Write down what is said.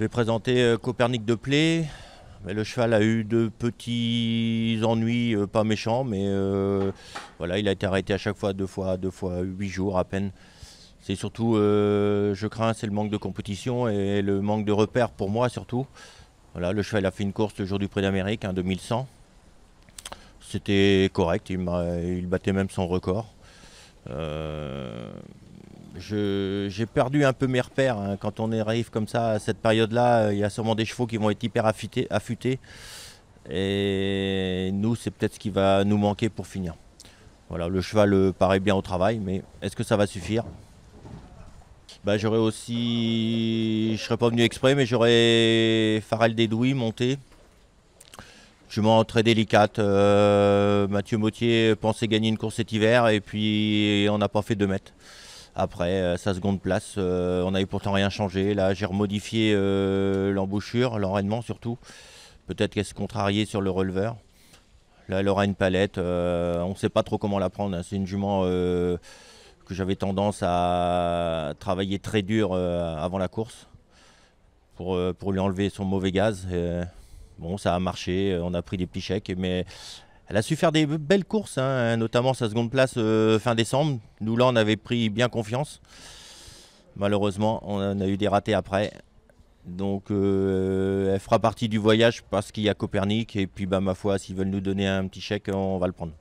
Je vais présenter euh, Copernic de Play. Mais le cheval a eu de petits ennuis, euh, pas méchants, mais euh, voilà, il a été arrêté à chaque fois, deux fois, deux fois, huit jours à peine. C'est surtout, je crains, c'est le manque de compétition et le manque de repères pour moi surtout. Voilà, le cheval a fait une course le jour du Prix d'Amérique, hein, en 2100. C'était correct, il, battait même son record. J'ai perdu un peu mes repères. Hein. Quand on arrive comme ça à cette période-là, euh, il y a sûrement des chevaux qui vont être hyper affûtés. Et nous, c'est peut-être ce qui va nous manquer pour finir. Voilà, le cheval euh, paraît bien au travail, mais est-ce que ça va suffire bah, j'aurais aussi. Je serais pas venu exprès, mais j'aurais Farel Dédouy monté. Je m'en très délicate. Euh, Mathieu Mautier pensait gagner une course cet hiver et puis on n'a pas fait deux mètres. Après, euh, sa seconde place, euh, on n'avait pourtant rien changé. Là, j'ai remodifié euh, l'embouchure, l'enraînement surtout. Peut-être qu'elle se contrariait sur le releveur. Là, elle aura une palette. on ne sait pas trop comment la prendre. Hein. C'est une jument que j'avais tendance à travailler très dur avant la course pour, pour lui enlever son mauvais gaz. bon, ça a marché. On a pris des petits chèques, mais elle a su faire des belles courses, hein, notamment sa seconde place euh, fin décembre. Nous, là, on avait pris bien confiance. Malheureusement, on a eu des ratés après. Donc, euh, elle fera partie du voyage parce qu'il y a Copernic. Et puis, bah, ma foi, s'ils veulent nous donner un petit chèque, on va le prendre.